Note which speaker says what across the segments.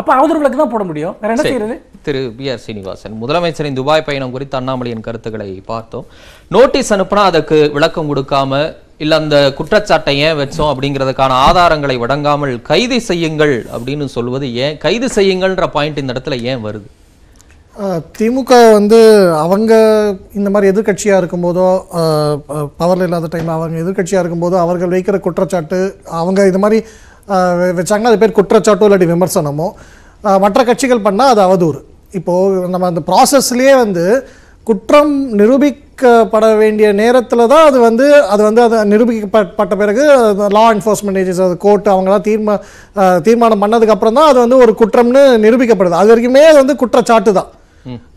Speaker 1: அப்ப அவதர்களுக்கு தான் போட முடியும் வேற என்ன செய்யறது
Speaker 2: திரு பி ஆர் சீனிவாசன் முதலமைச்சரின் துபாய் பயணம் குறித்து அண்ணாமலையின் கருத்துக்களை பார்த்தோம் நோட்டீஸ் அனுப்புனா அதற்கு விளக்கம் கொடுக்காம இல்ல அந்த குற்றச்சாட்டை ஏன் வச்சோம் அப்படிங்கிறதுக்கான ஆதாரங்களை வழங்காமல் கைது செய்யுங்கள் அப்படின்னு சொல்வது ஏன் கைது செய்யுங்கள்ன்ற பாயிண்ட் இந்த இடத்துல ஏன் வருது
Speaker 1: திமுக வந்து அவங்க இந்த மாதிரி எதிர்கட்சியாக இருக்கும்போதோ பவரில் இல்லாத டைம் அவங்க எதிர்கட்சியாக இருக்கும்போதோ அவர்கள் வைக்கிற குற்றச்சாட்டு அவங்க இது மாதிரி வச்சாங்கன்னா அது பேர் குற்றச்சாட்டோ இல்லாட்டி விமர்சனமோ மற்ற கட்சிகள் பண்ணால் அது அவதூறு இப்போது நம்ம அந்த ப்ராசஸ்லேயே வந்து குற்றம் நிரூபிக்கப்பட வேண்டிய நேரத்தில் தான் அது வந்து அது வந்து அது நிரூபிக்கப்பட்ட பிறகு லா என்ஃபோர்ஸ்மெண்ட் ஏஜென்சி அது கோர்ட் அவங்களாம் தீர்மா தீர்மானம் பண்ணதுக்கப்புறம் தான் அது வந்து ஒரு குற்றம்னு நிரூபிக்கப்படுது அது வரைக்குமே அது வந்து குற்றச்சாட்டு தான்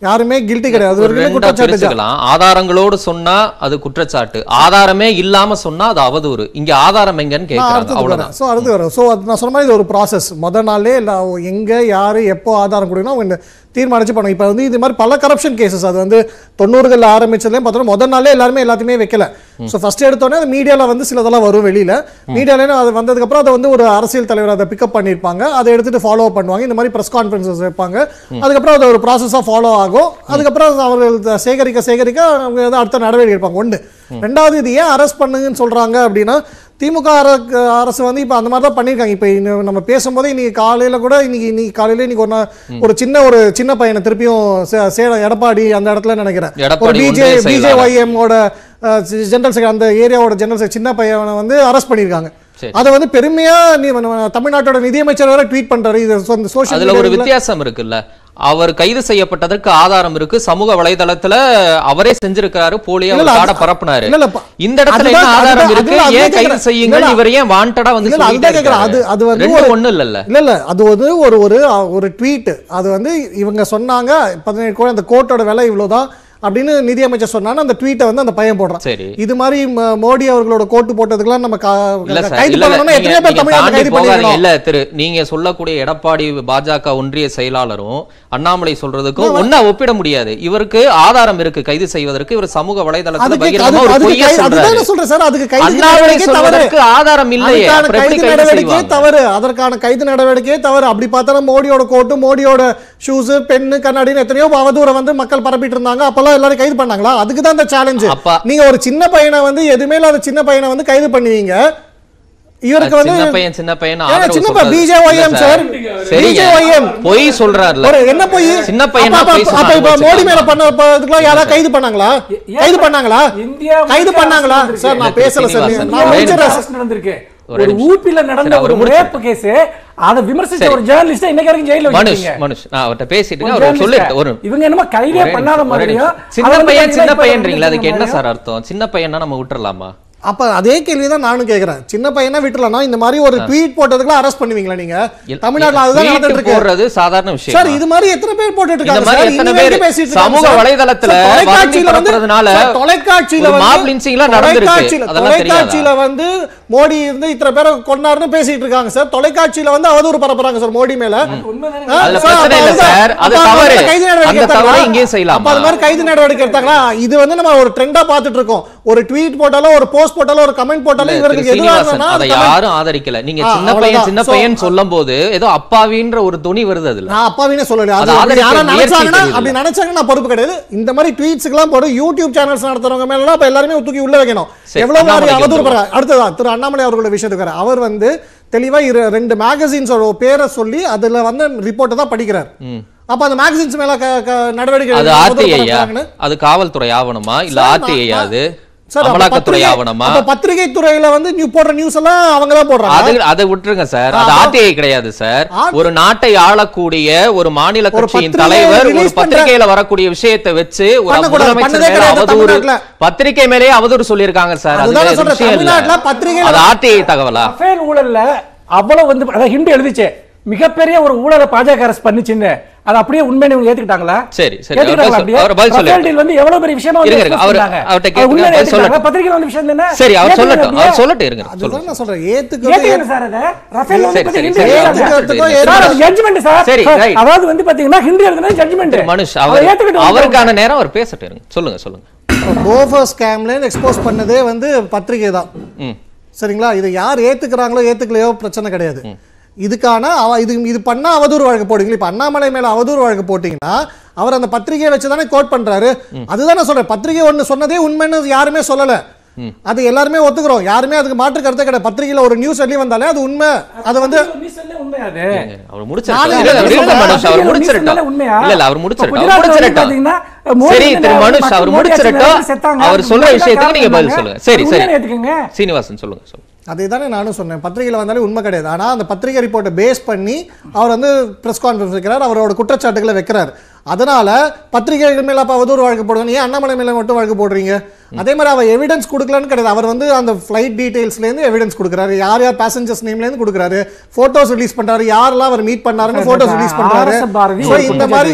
Speaker 1: யாருமே கில்ட்டி கிடையாது
Speaker 2: ஆதாரங்களோடு சொன்னா அது குற்றச்சாட்டு ஆதாரமே இல்லாம சொன்னா அது அவதூறு இங்க ஆதாரம் எங்கன்னு கேட்கறாங்க அவ்வளவுதான்
Speaker 1: சோ அடுத்து வரும் சோ நான் சொன்ன மாதிரி இது ஒரு ப்ராசஸ் முத நாளே எங்க யாரு எப்போ ஆதாரம் கொடுக்கணும் தீர்மானிச்சு பண்ணும் இப்போ வந்து இது மாதிரி பல கரப்ஷன் கேசஸ் அது வந்து தொண்ணூறுகளில் ஆரம்பிச்சதுலேயும் பார்த்தோம்னா முதல் நாளே எல்லாருமே எல்லாத்தையுமே வைக்கல ஸோ ஃபஸ்ட் எடுத்தோடனே அது மீடியாவில் வந்து சிலதெல்லாம் வரும் வெளியில் மீடியாலேயும் அது வந்ததுக்கப்புறம் அதை வந்து ஒரு அரசியல் தலைவர் அதை பிக்கப் பண்ணியிருப்பாங்க அதை எடுத்துகிட்டு ஃபாலோ பண்ணுவாங்க இந்த மாதிரி ப்ரெஸ் கான்ஃபரன்சஸ் வைப்பாங்க அதுக்கப்புறம் அது ஒரு ப்ராசஸாக ஃபாலோ ஆகும் அதுக்கப்புறம் அவர்கள் சேகரிக்க சேகரிக்க அவங்க அடுத்த நடவடிக்கை எடுப்பாங்க ஒன்று ரெண்டாவது இது ஏன் அரெஸ்ட் பண்ணுங்கன்னு சொல்கிறாங்க அப்படின்னா திமுக அரசு வந்து இப்போ அந்த மாதிரி தான் பண்ணியிருக்காங்க இப்போ நம்ம பேசும்போது இன்னைக்கு காலையில் கூட இன்னைக்கு இன்னைக்கு காலையில் இன்னைக்கு ஒன்னா ஒரு சின்ன ஒரு சின்ன பையனை திருப்பியும் சேலம் எடப்பாடி அந்த இடத்துல நினைக்கிறேன் ஒரு பிஜே பிஜேஒய்எம்மோட ஜென்ரல் செக்ரட்டரி அந்த ஏரியாவோட ஜென்ரல் செக்ரட்டரி சின்ன பையனை வந்து அரெஸ்ட் பண்ணியிருக்காங்க அதை வந்து பெருமையா தமிழ்நாட்டோட நிதியமைச்சர் வர ட்வீட் பண்றாரு இது சோஷியல் ஒரு
Speaker 2: வித்தியாசம் இருக்குல்ல அவர் கைது செய்யப்பட்டதற்கு ஆதாரம் இருக்கு சமூக வலைதளத்துல அவரே செஞ்சிருக்காரு போலியா காட பரப்புனாரு இந்த இடத்துல என்ன ஆதாரம் இருக்கு ஏன் கைது செய்யுங்க இவர் ஏன் வாண்டடா வந்து அது அது வந்து ஒண்ணு இல்ல இல்ல
Speaker 1: இல்ல அது வந்து ஒரு ஒரு ஒரு ட்வீட் அது வந்து இவங்க சொன்னாங்க பதினேழு கோடி அந்த கோர்ட்டோட விலை இவ்வளவுதான் அப்படின்னு நிதியமைச்சர் சொன்னா அந்த ட்வீட்டை வந்து அந்த பையன் போடுறான் சரி இது மாதிரி மோடி அவர்களோட கோட்டு போட்டதுக்கெல்லாம் நம்ம கைது பேர் கைது இல்ல
Speaker 2: திரு நீங்க சொல்லக்கூடிய எடப்பாடி பாஜக ஒன்றிய செயலாளரும் அண்ணாமலை சொல்றதுக்கும் ஒன்னா ஒப்பிட முடியாது இவருக்கு ஆதாரம் இருக்கு கைது செய்வதற்கு இவர் சமூக வலைதளத்தில்
Speaker 1: ஆதாரம் இல்லையே கைது நடவடிக்கையே தவறு அதற்கான கைது நடவடிக்கையே தவறு அப்படி பார்த்தா மோடியோட கோட்டு மோடியோட ஷூஸு பெண்ணு கண்ணாடின்னு எத்தனையோ அவதூறம் வந்து மக்கள் பரப்பிட்டு இருந்தாங்க அப்போல்லாம் எல்லாரும் கைது பண்ணாங்களா அதுக்கு தான் இந்த சேலஞ்சு நீங்க ஒரு சின்ன பையனை வந்து எதுவுமே இல்லாத சின்ன பையனை வந்து கைது பண்ணுவீங்க இவருக்கு வந்து சின்ன பையன் சின்ன பையன் சின்ன பையன் ஒய்எம் சார் பிஜேஒய்எம் பொய்
Speaker 2: சொல்றாருல ஒரு என்ன பொய் சின்ன பையன் அப்ப இப்ப மோடி மேல பண்ண இதுக்குலாம் யாரா கைது
Speaker 1: பண்ணாங்களா கைது பண்ணாங்களா கைது பண்ணாங்களா சார் நான் பேசல சார் நான் முடிச்சிரேன் நடந்திருக்கு ஒரு ஊப்பில நடந்த ஒரு ரேப் கேஸ் அத விமர்சிச்ச ஒரு ஜர்னலிஸ்ட் இன்னைக்கு வரைக்கும் ஜெயில மனுஷ்
Speaker 2: மனுஷ் நான் அவர்ட்ட பேசிட்டு அவர் சொல்லு ஒரு
Speaker 1: இவங்க என்னமோ கைதே பண்ணாத மாதிரியும் சின்ன பையன் சின்ன பையன்றீங்களா அதுக்கு என்ன சார்
Speaker 2: அர்த்தம் சின்ன பையனா நம்ம விட்டுறலாமா
Speaker 1: அப்போ அதே கேள்வி தான் நானும் கேட்குறேன் சின்ன பையனா விட்டுலனா இந்த மாதிரி ஒரு ட்வீட் போட்டதுக்குலாம் அரெஸ்ட் பண்ணுவீங்களா நீங்க தமிழ்நாட்டில் அதுதான் நடந்துட்டு இருக்கு போடுறது
Speaker 2: சாதாரண விஷயம் சார் இது
Speaker 1: மாதிரி எத்தனை பேர் போட்டுட்டு இருக்காங்க சார் எத்தனை பேர் பேசிட்டு சமூக வலைதளத்துல தொலைக்காட்சியில வந்து தொலைக்காட்சியில வந்து மாப் நடந்துருக்கு தொலைக்காட்சியில வந்து மோடி இருந்து இத்தனை பேரை கொண்டாருன்னு பேசிட்டு இருக்காங்க சார் தொலைக்காட்சியில வந்து அவதூறு பரப்புறாங்க சார் மோடி மேல பிரச்சனை இல்ல சார் அது தவறு கைது நடவடிக்கை எடுத்தாங்களா செய்யலாம் அப்ப அது மாதிரி கைது நடவடிக்கை எடுத்தாங்களா இது வந்து நம்ம ஒரு ட்ரெண்டா பாத்துட்டு இருக்கோம் ஒரு ட்வீட் போட்டாலும் ஒரு போஸ்ட் போட்டாலும் ஒரு கமெண்ட் போட்டாலும் இவருக்கு அதை யாரும்
Speaker 2: ஆதரிக்கல நீங்க சின்ன பையன் சின்ன பையன் சொல்லும்போது ஏதோ அப்பாவின்ற ஒரு துணி வருது அதுல
Speaker 1: நான் அப்பாவினே சொல்லல அது யாரா அப்படி பொறுப்பு கிடையாது இந்த மாதிரி ட்வீட்ஸ்க்குலாம் போட யூடியூப் சேனல்ஸ் நடத்துறவங்க மேல தூக்கி உள்ள வைக்கணும் எவ்வளவு மாதிரி அவதூறு அடுத்ததா திரு அண்ணாமலை அவர்களோட விஷயத்துக்கு அவர் வந்து தெளிவா இரு ரெண்டு மேகசின்ஸோட பேரை சொல்லி அதுல வந்து ரிப்போர்ட்டை தான் படிக்கிறார் அப்ப அந்த மேகசின்ஸ் மேல நடவடிக்கை அது ஆர்டிஐயா
Speaker 2: அது காவல்துறை ஆவணமா இல்ல ஆர்டிஐயா அது சார் அமலாக்கத்துறை ஆவணமா
Speaker 1: பத்திரிகை துறையில வந்து நியூ போடுற நியூஸ் எல்லாம் அவங்க தான் போடுறாங்க அது
Speaker 2: அதை விட்டுருங்க சார் அது ஆர்டிஐ கிடையாது சார் ஒரு நாட்டை ஆளக்கூடிய ஒரு மாநில கட்சியின் தலைவர் ஒரு பத்திரிகையில வரக்கூடிய விஷயத்தை வச்சு ஒரு பத்திரிகை மேலே அவதூறு சொல்லியிருக்காங்க சார் அது ஆர்டிஐ தகவலா
Speaker 1: ஊழல்ல அவ்வளவு வந்து ஹிண்டு எழுதிச்சே மிகப்பெரிய ஒரு ஊழலை பாஜக அரசு பண்ணுச்சுன்னு அது அப்படியே உண்மையை ஏத்துக்கிட்டாங்களா
Speaker 2: சரி சரி அவர் பதில் சொல்லுங்க
Speaker 1: வந்து எவ்வளவு பெரிய விஷயமா இருக்கு அவர் சொல்லுங்க வந்து விஷயம் என்ன சரி அவர் சொல்லட்டும் அவர்
Speaker 2: சொல்லட்டும் இருங்க சொல்லுங்க
Speaker 1: நான் சொல்றேன் ஏத்துக்கு சார் அது ரஃபேல் வந்து பாத்தீங்கன்னா ஜட்ஜ்மென்ட் சார் சரி அதாவது
Speaker 2: வந்து பாத்தீங்கன்னா ஹிந்தி எழுதுனா ஜட்ஜ்மென்ட் மனுஷ் அவர் அவருக்கான நேரம் அவர் பேசட்டும் இருங்க சொல்லுங்க சொல்லுங்க
Speaker 1: கோஃபர் ஸ்கேம்ல எக்ஸ்போஸ் பண்ணதே வந்து பத்திரிக்கை தான் சரிங்களா இதை யார் ஏத்துக்கிறாங்களோ ஏத்துக்கலையோ பிரச்சனை கிடையாது இதுக்கான அவ இது இது பண்ணால் அவதூறு வழக்கு போடுவீங்களா இப்போ அண்ணாமலை மேலே அவதூறு வழக்கு போட்டிங்கன்னா அவர் அந்த பத்திரிகையை வச்சு தானே கோட் பண்ணுறாரு அதுதான் நான் சொல்கிறேன் பத்திரிகை ஒன்று சொன்னதே உண்மைன்னு யாருமே சொல்லலை அது எல்லாருமே ஒத்துக்கிறோம் யாருமே அதுக்கு மாற்று கருத்தை கிடையாது பத்திரிகையில ஒரு நியூஸ் சொல்லி வந்தாலே அது உண்மை அது வந்து அவர் முடிச்சிருக்கா சரி சரி
Speaker 2: சீனிவாசன் சொல்லுங்க
Speaker 1: சொல்லுங்க அதை தானே நானும் சொன்னேன் பத்திரிகையில் வந்தாலே உண்மை கிடையாது ஆனால் அந்த பத்திரிகை ரிப்போர்ட்டை பேஸ் பண்ணி அவர் வந்து ப்ரெஸ் கான்ஃபரன்ஸ் வைக்கிறார் அவரோட குற்றச்சாட்டுகளை வைக்கிறார் அதனால் பத்திரிகைகள் மேலே அப்போ அவதூறு வழக்கு போடுவோம் ஏன் அண்ணாமலை மேலே மட்டும் வழக்கு போடுறீங்க அதே மாதிரி அவர் எவிடன்ஸ் கொடுக்கலான்னு கிடையாது அவர் வந்து அந்த ஃப்ளைட் டீட்டெயில்ஸ்லேருந்து எவிடன்ஸ் கொடுக்குறாரு யார் யார் பேசஞ்சர்ஸ் நேம்லேருந்து கொடுக்குறாரு ஃபோட்டோஸ் ரிலீஸ் பண்ணுறாரு யாரெல்லாம் அவர் மீட் பண்ணாருன்னு ஃபோட்டோஸ் ரிலீஸ் பண்ணுறாரு இந்த மாதிரி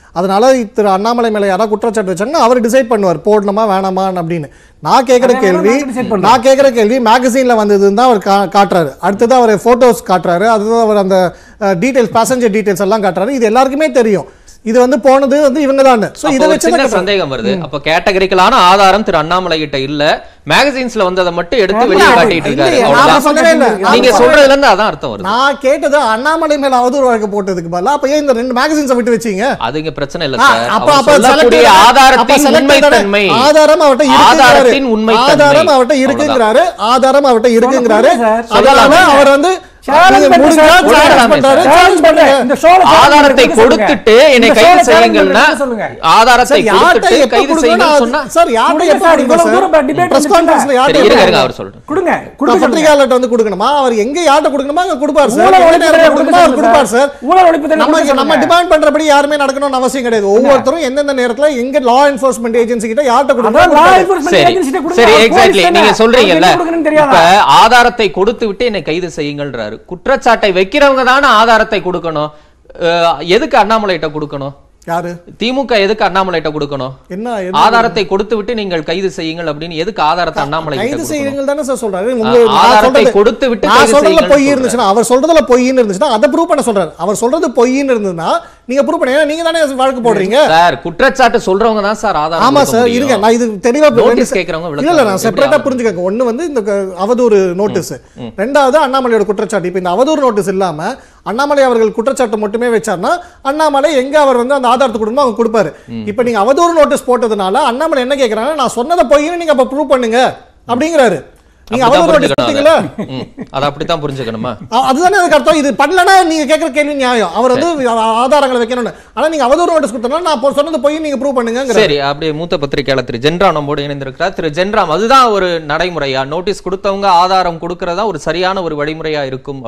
Speaker 1: அதனால திரு அண்ணாமலை மேலே யாராவது குற்றச்சாட்டு வச்சாங்கன்னா அவர் டிசைட் பண்ணுவார் போடணுமா வேணாமா அப்படின்னு நான் கேட்குற கேள்வி நான் கேட்குற கேள்வி மேகசீனில் வந்ததுன்னு தான் அவர் கா காட்டுறாரு அடுத்தது அவர் ஃபோட்டோஸ் காட்டுறாரு அடுத்தது அவர் அந்த டீட்டெயில்ஸ் பேசஞ்சர் டீட்டெயில்ஸ் எல்லாம் காட்டுறாரு இது எல்லாருக்குமே தெரியும் இது வந்து போனது வந்து இவங்க தான் ஸோ இதை வச்சு சந்தேகம் வருது
Speaker 2: அப்போ கேட்டகரிக்கலான ஆதாரம் திரு அண்ணாமலை கிட்ட இல்ல மேகசின்ஸ்ல வந்து மட்டும் எடுத்து வெளியே காட்டிட்டு இருக்காரு நீங்க சொல்றதுல
Speaker 1: இருந்து அதான் அர்த்தம் வருது நான் கேட்டது அண்ணாமலை மேல அவதூறு வழக்கு போட்டதுக்கு பதிலா அப்ப ஏன் இந்த ரெண்டு மேகசின்ஸை விட்டு வச்சீங்க
Speaker 2: அதுங்க பிரச்சனை இல்ல சார் அப்ப அப்ப சொல்லக்கூடிய ஆதாரத்தின் உண்மை தன்மை
Speaker 1: ஆதாரம் அவட்ட ஆதாரத்தின் உண்மை ஆதாரம் அவட்ட இருக்குங்கிறாரு ஆதாரம் அவட்ட இருக்குங்கிறாரு அதனால அவர் வந்து ஆதாரத்தை கொடுத்துட்டு என்னை கைது செய்யுங்கள்னா ஆதாரத்தை கொடுத்துட்டு கைது செய்யுங்க சார் யாரை அவர் சொல்றேன் வந்து கொடுக்கணுமா அவர் எங்க யார்கிட்ட கொடுக்கணுமா அங்க கொடுப்பார் சார் அவர் கொடுப்பார் சார் நம்ம டிமாண்ட் பண்றபடி யாருமே நடக்கணும்னு அவசியம் கிடையாது ஒவ்வொருத்தரும் எந்தெந்த நேரத்துல எங்க லா என்போர்ஸ்மெண்ட் ஏஜென்சி கிட்ட யார்கிட்ட கொடுக்கணும் சரி எக்ஸாக்ட்லி நீங்க சொல்றீங்கல்ல
Speaker 2: ஆதாரத்தை கொடுத்து விட்டு என்னை கைது செய்யுங்கன்றார் சொல்றாரு குற்றச்சாட்டை வைக்கிறவங்க தானே ஆதாரத்தை கொடுக்கணும் எதுக்கு அண்ணாமலைகிட்ட கொடுக்கணும் திமுக எதுக்கு அண்ணாமலைட்ட கொடுக்கணும்
Speaker 1: என்ன ஆதாரத்தை
Speaker 2: கொடுத்து விட்டு நீங்கள் கைது செய்யுங்கள் அப்படின்னு எதுக்கு ஆதாரத்தை அண்ணாமலை கைது செய்யுங்கள்
Speaker 1: தானே சார் சொல்றாரு ஆதாரத்தை கொடுத்து விட்டு நான் சொல்றதுல பொய் இருந்துச்சுன்னா அவர் சொல்றதுல பொய்ன்னு இருந்துச்சுன்னா அதை ப்ரூவ் பண்ண சொல்றாரு அவர் சொல்றது பொய்ன்னு இருந்ததுன்னா நீங்க ப்ரூவ் பண்ணீங்க நீங்க தானே வழக்கு போடுறீங்க சார்
Speaker 2: குற்றச்சாட்டு சொல்றவங்க தான் சார் ஆதாரம் ஆமா சார் இருங்க நான் இது தெளிவா நோட்டீஸ் கேக்குறவங்க இல்ல இல்ல நான் செப்பரேட்டா
Speaker 1: புரிஞ்சுக்கங்க ஒன்னு வந்து இந்த அவதூறு நோட்டீஸ் ரெண்டாவது அண்ணாமலையோட குற்றச்சாட்டு இப்போ இந்த அவதூறு நோட்டீஸ் இல்லாம அண்ணாமலை அவர்கள் குற்றச்சாட்டு மட்டுமே வச்சார்னா அண்ணாமலை எங்க அவர் வந்து அந்த ஆதாரத்தை கொடுமோ அவங்க கொடுப்பாரு இப்போ நீங்க அவதூறு நோட்டீஸ் போட்டதுனால அண்ணாமலை என்ன கேட்கறாங்கன்னா நான் சொன்னதை போய் நீங்க அப்ப ப்ரூவ் பண்ணுங்க அப்படிங்கிறாரு நீங்க
Speaker 2: அதை அப்படித்தான் புரிஞ்சுக்கணுமா
Speaker 1: அதுதானே அதுக்கு அர்த்தம் இது பண்ணலன்னா நீங்க கேட்கற கேள்வி நியாயம் அவர் வந்து ஆதாரங்களை வைக்கணும் ஆனா நீங்க அவதூறு நோட்டீஸ் கொடுத்தனா நான் சொன்னது போய் நீங்க ப்ரூவ் பண்ணுங்க சரி
Speaker 2: அப்படியே மூத்த பத்திரிகையாளர் திரு ஜென்ராம் நம்மோடு இணைந்திருக்கிறார் திரு ஜென்ராம் அதுதான் ஒரு நடைமுறையா நோட்டீஸ் கொடுத்தவங்க ஆதாரம் கொடுக்கறதா ஒரு சரியான ஒரு வழிமுறையா இருக்கும்